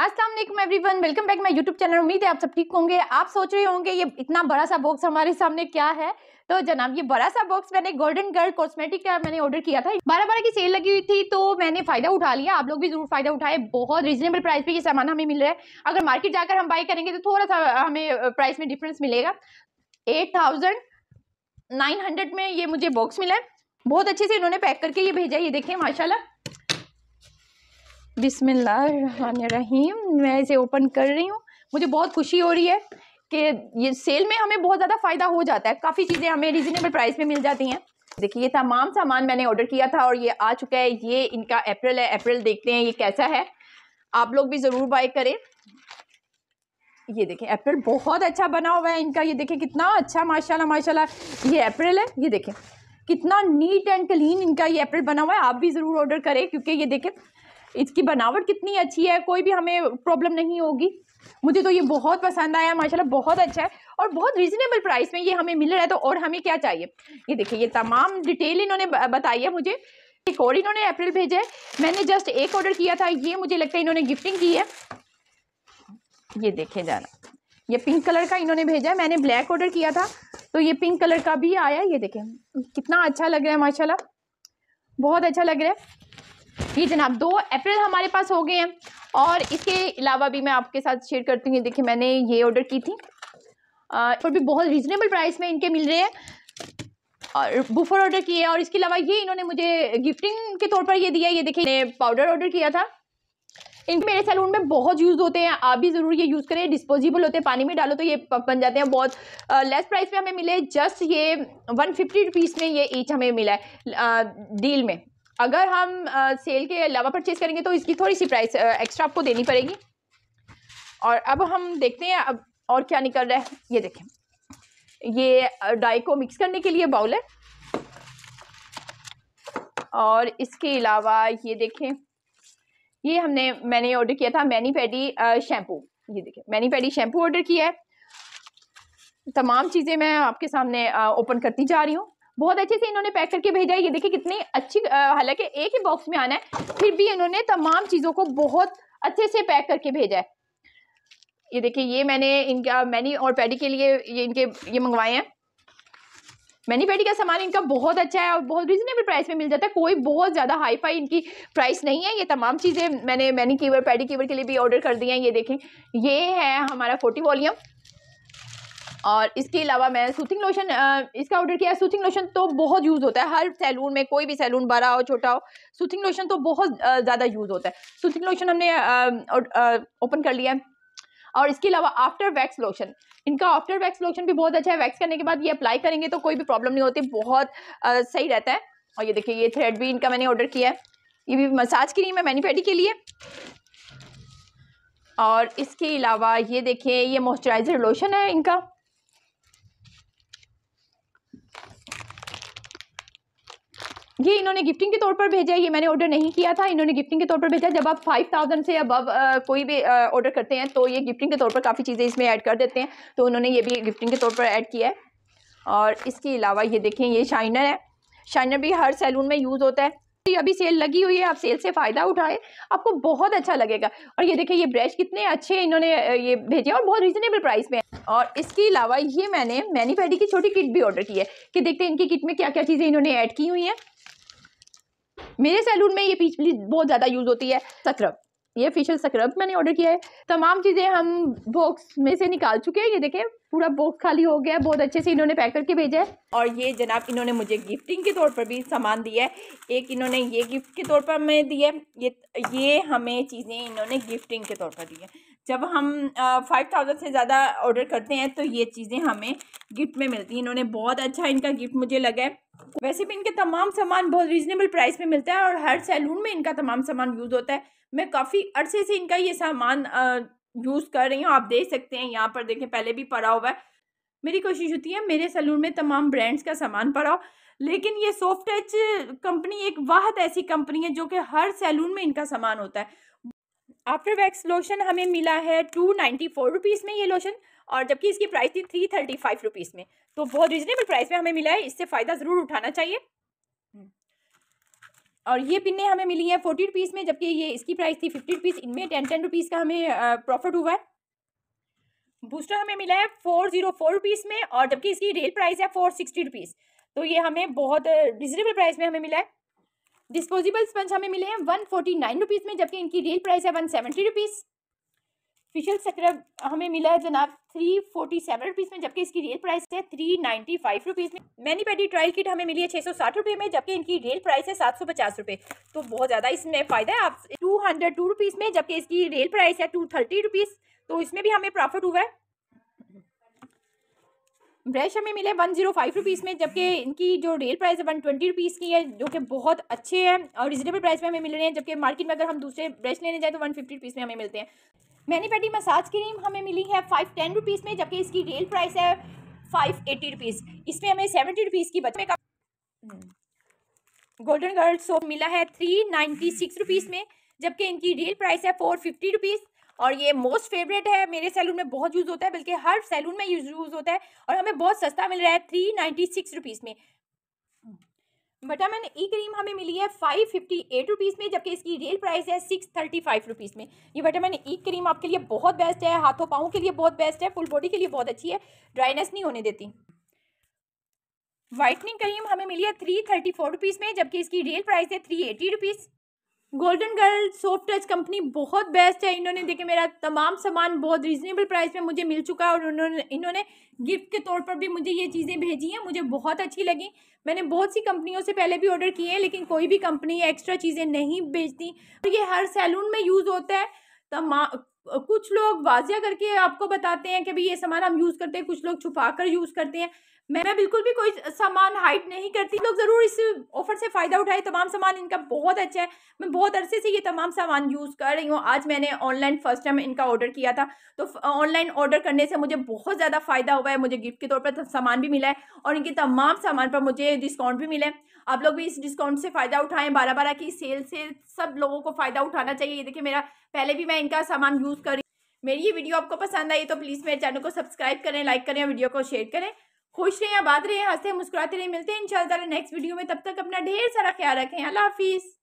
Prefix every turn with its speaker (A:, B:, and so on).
A: वालेकुम everyone welcome back my YouTube channel उम्मीद है आप सब ठीक होंगे आप सोच रहे होंगे ये इतना बड़ा सा बॉक्स हमारे सामने क्या है तो जनाब ये बड़ा सा बॉक्स मैंने गोल्डन गर्ल कॉस्मेटिक का मैंने ऑर्डर किया था बारह बारह की सेल लगी हुई थी तो मैंने फायदा उठा लिया आप लोग भी जरूर फायदा उठाए बहुत रीजनेबल प्राइस पे ये सामान हमें मिल रहा है अगर मार्केट जाकर हम बाई करेंगे तो थोड़ा सा हमें प्राइस में डिफरेंस मिलेगा एट में ये मुझे बॉक्स मिला है बहुत अच्छे से इन्होंने पैक करके ये भेजा ये देखें माशाला बिसमीम मैं इसे ओपन कर रही हूँ मुझे बहुत खुशी हो रही है कि ये सेल में हमें बहुत ज़्यादा फ़ायदा हो जाता है काफ़ी चीज़ें हमें रिजनेबल प्राइस में मिल जाती हैं देखिए ये तमाम सामान मैंने ऑर्डर किया था और ये आ चुका है ये इनका अप्रैल है अप्रैल देखते हैं ये कैसा है आप लोग भी ज़रूर बाय करें ये देखें अप्रैल बहुत अच्छा बना हुआ है इनका ये देखें कितना अच्छा माशाल्लाह माशाल्लाह ये अप्रैल है ये देखें कितना नीट एंड क्लीन इनका ये अप्रैल बना हुआ है आप भी ज़रूर ऑर्डर करें क्योंकि ये देखें इसकी बनावट कितनी अच्छी है कोई भी हमें प्रॉब्लम नहीं होगी मुझे तो ये बहुत पसंद आया माशाल्लाह बहुत अच्छा है और बहुत रीजनेबल प्राइस में ये हमें मिल रहा है तो और हमें क्या चाहिए ये देखिए ये तमाम डिटेल इन्होंने बताई है मुझे एक और इन्होंने अप्रैल भेजा है मैंने जस्ट एक ऑर्डर किया था ये मुझे लगता है इन्होंने गिफ्टिंग की है ये देखे जाना ये पिंक कलर का इन्होंने भेजा है मैंने ब्लैक ऑर्डर किया था तो ये पिंक कलर का भी आया है ये देखें कितना अच्छा लग रहा है माशाल्लाह बहुत अच्छा लग रहा है ये जनाब दो अप्रैल हमारे पास हो गए हैं और इसके अलावा भी मैं आपके साथ शेयर करती हूँ देखिए मैंने ये ऑर्डर की थी और भी बहुत रिजनेबल प्राइस में इनके मिल रहे हैं और बुफर ऑर्डर किए और इसके अलावा ये इन्होंने मुझे गिफ्टिंग के तौर पर ये दिया ये देखिए पाउडर ऑर्डर किया था इनके मेरे सैलून में बहुत यूज़ होते हैं आप भी ज़रूर ये यूज़ करें डिस्पोजेबल होते हैं पानी में डालो तो ये बन जाते हैं बहुत लेस प्राइस में हमें मिले जस्ट ये वन फिफ्टी रुपीज़ में ये ईच हमें मिला है डील में अगर हम सेल के अलावा परचेज़ करेंगे तो इसकी थोड़ी सी प्राइस एक्स्ट्रा आपको देनी पड़ेगी और अब हम देखते हैं अब और क्या निकल रहा है ये देखें ये डाई को मिक्स करने के लिए बाउल है और इसके अलावा ये देखें ये हमने मैंने ऑर्डर किया था मैनी पैडी शैम्पू ये देखें मैनी पैडी शैम्पू ऑर्डर किया है तमाम चीज़ें मैं आपके सामने ओपन करती जा रही हूँ बहुत अच्छे से इन्होंने पैक करके भेजा है ये देखिए कितनी अच्छी हालांकि एक ही बॉक्स में आना है फिर भी इन्होंने तमाम चीज़ों को बहुत अच्छे से पैक करके भेजा है ये देखिए ये मैंने इनका मैनी और पैडी के लिए ये इनके ये मंगवाए हैं मैनी पैडी का सामान इनका बहुत अच्छा है और बहुत रीजनेबल प्राइस में मिल जाता है कोई बहुत ज़्यादा हाई फाई इनकी प्राइस नहीं है ये तमाम चीज़ें मैंने मैनी कीवर पैडी कीवर के लिए भी ऑर्डर कर दिया हैं ये देखें ये है हमारा फोटी वॉल्यूम और इसके अलावा मैं सूथिंग लोशन इसका ऑर्डर किया है सूथिंग लोशन तो बहुत यूज़ होता है हर सैलून में कोई भी सैलून बड़ा हो छोटा हो सूथिंग लोशन तो बहुत ज़्यादा यूज़ होता है सूथिंग लोशन हमने ओपन कर लिया है और इसके अलावा आफ्टर वैक्स लोशन इनका आफ्टर वैक्स लोशन भी बहुत अच्छा है वैक्स करने के बाद ये अप्लाई करेंगे तो कोई भी प्रॉब्लम नहीं होती बहुत आ, सही रहता है और ये देखिए ये थ्रेड भी इनका मैंने ऑर्डर किया है ये भी मसाज क्रीम है मैनीफेडी के लिए और इसके अलावा ये देखिए ये मॉइस्चराइज़र लोशन है इनका ये इन्होंने गिफ्टिंग के तौर पर भेजा है ये मैंने ऑर्डर नहीं किया था इन्होंने गिफ्टिंग के तौर पर भेजा जब आप फाइव थाउजेंड से अब कोई भी ऑर्डर करते हैं तो ये गिफ्टिंग के तौर पर काफ़ी चीज़ें इसमें ऐड कर देते हैं तो उन्होंने ये भी गिफ्टिंग के तौर पर ऐड किया है और इसके अलावा ये देखें ये शाइनर है शाइनर भी हर सैलून में यूज़ होता है तो अभी सेल लगी हुई है आप सेल से फ़ायदा उठाएं आपको बहुत अच्छा लगेगा और ये देखें ये ब्रश कितने अच्छे इन्होंने ये भेजे और बहुत रीज़नेबल प्राइस में और इसके अलावा ये मैंने मैनी पैडी की छोटी किट भी ऑर्डर की है कि देखते हैं इनकी किट में क्या क्या चीज़ें इन्होंने ऐड की हुई हैं मेरे सैलून में ये प्लीज बहुत ज़्यादा यूज़ होती है सक्रब ये फेशियल सक्रब मैंने ऑर्डर किया है तमाम चीज़ें हम बॉक्स में से निकाल चुके हैं ये देखें पूरा बॉक्स खाली हो गया बहुत अच्छे से इन्होंने पैक करके भेजा है और ये जनाब इन्होंने मुझे गिफ्टिंग के तौर पर भी सामान दिया है एक इन्होंने ये गिफ्ट के तौर पर हमें दिया है ये ये हमें चीज़ें इन्होंने गिफ्टिंग के तौर पर दी है जब हम फाइव थाउजेंड से ज़्यादा ऑर्डर करते हैं तो ये चीज़ें हमें गिफ्ट में मिलती हैं इन्होंने बहुत अच्छा इनका गिफ्ट मुझे लगा है वैसे भी इनके तमाम सामान बहुत रीज़नेबल प्राइस में मिलता है और हर सैलून में इनका तमाम सामान यूज़ होता है मैं काफ़ी अरसे से इनका ये सामान यूज़ कर रही हूँ आप देख सकते हैं यहाँ पर देखें पहले भी पड़ा हुआ है मेरी कोशिश होती है मेरे सैलून में तमाम ब्रांड्स का सामान पड़ा हो लेकिन ये सॉफ्ट टच कंपनी एक वाहद ऐसी कंपनी है जो कि हर सैलून में इनका सामान होता है आफ्टर वैक्स लोशन हमें मिला है टू नाइन्टी फोर रुपीज़ में ये लोशन और जबकि इसकी प्राइस थी थ्री थर्टी फाइव रुपीज़ में तो बहुत रिजनेबल प्राइस में हमें मिला है इससे फ़ायदा ज़रूर उठाना चाहिए हम्म। और ये पिन्ने हमें मिली हैं फोर्टी रुपीज़ में जबकि ये इसकी प्राइस थी फिफ्टी रुपीज़ इनमें टेन टेन रुपीज़ का हमें प्रॉफिट हुआ है बूस्टर हमें मिला है फोर जीरो फोर रुपीज़ में और जबकि इसकी रेल प्राइस है फोर सिक्सटी रुपीज़ तो ये हमें बहुत रिजनेबल प्राइस में हमें मिला है डिस्पोजेबल स्पंज हमें मिले हैं वन फोर्टी नाइन रुपीज़ में जबकि इनकी रियल प्राइस है one seventy rupees facial scrub हमें मिला है जनाब थ्री फोर्टी सेवन रुपीज़ में जबकि इसकी रियल प्राइस है थ्री नाइन्टी फाइव रुपीज़ में मैनी पैडी ट्रायल किट हमें मिली है छः सौ साठ रुपये में जबकि इनकी रियल प्राइस है सात सौ पचास रुपये तो बहुत ज़्यादा इसमें फ़ायदा है आप टू हंड्रेड टू रुपीज़ में जबकि इसकी रियल प्राइस है टू थर्टी रुपीज़ तो इसमें भी हमें प्रॉफिट हुआ है ब्रश हमें मिले वन जीरो फाइव रुपीज़ में जबकि इनकी जो रेल प्राइस है वन ट्वेंटी रुपीज़ की है जो कि बहुत अच्छे हैं और रिजनेबल प्राइस में हमें मिल रहे हैं जबकि मार्केट में अगर हम दूसरे ब्रश लेने जाए तो वन फिफ्टी रुपीज़ में हमें मिलते हैं मैनी पैटी मसाज क्रीम हमें मिली है फाइव टेन रुपीज़ में जबकि इसकी रेल प्राइस है फाइव एटी रुपीज़ इसमें हमें सेवेंटी रुपीज़ की का गोल्डन गर्ल्स सोप मिला है थ्री नाइन्टी सिक्स रुपीज़ में जबकि इनकी रेल प्राइस है फोर फिफ्टी रुपीज़ और ये मोस्ट फेवरेट है मेरे सैलून में बहुत यूज़ होता है बल्कि हर सैलून में यूज़ होता है और हमें बहुत सस्ता मिल रहा है थ्री नाइन्टी सिक्स रुपीज़ में विटामिन ई क्रीम हमें मिली है फाइव फिफ्टी एट रुपीज़ में जबकि इसकी रियल प्राइस है सिक्स थर्टी फाइव रुपीज़ में ये विटामिन ई क्रीम आपके लिए बहुत बेस्ट है हाथों पाँव के लिए बहुत बेस्ट है फुल बॉडी के लिए बहुत अच्छी है ड्राइनेस नहीं होने देती वाइटनिंग क्रीम हमें मिली है थ्री थर्टी फोर रुपीज़ में जबकि इसकी रियल प्राइस है three eighty rupees golden girl soft touch company बहुत बेस्ट है इन्होंने देखे मेरा तमाम सामान बहुत रीजनेबल प्राइस में मुझे मिल चुका है और उन्होंने इन्होंने गिफ्ट के तौर पर भी मुझे ये चीज़ें भेजी हैं मुझे बहुत अच्छी लगी मैंने बहुत सी कंपनियों से पहले भी ऑर्डर किए हैं लेकिन कोई भी कंपनी एक्स्ट्रा चीज़ें नहीं भेजती और तो ये हर सैलून में यूज़ होता है तमाम कुछ लोग वाजिया करके आपको बताते हैं कि भाई ये सामान हम यूज़ करते हैं कुछ लोग छुपा कर यूज़ करते हैं मैं बिल्कुल भी कोई सामान हाइड नहीं करती लोग ज़रूर इस ऑफ़र से फ़ायदा उठाए तमाम सामान इनका बहुत अच्छा है मैं बहुत अरसे से ये तमाम सामान यूज़ कर रही हूँ आज मैंने ऑनलाइन फ़र्स्ट टाइम इनका ऑर्डर किया था तो ऑनलाइन ऑर्डर करने से मुझे बहुत ज़्यादा फ़ायदा हुआ है मुझे गिफ्ट के तौर पर सामान भी मिला है और इनके तमाम सामान पर मुझे डिस्काउंट भी मिला है आप लोग भी इस डिस्काउंट से फ़ायदा उठाएँ बारह बारह की सेल से सब लोगों को फ़ायदा उठाना चाहिए देखिए मेरा पहले भी मैं इनका सामान यूज़ यूज़ करें मेरी ये वीडियो आपको पसंद आई तो प्लीज़ मेरे चैनल को सब्सक्राइब करें लाइक करें और वीडियो को शेयर करें खुश रहें आबाद रहें हंसते मुस्कुराते रहें मिलते हैं इन नेक्स्ट वीडियो में तब तक अपना ढेर सारा ख्याल रखें अल्लाह हाफिज़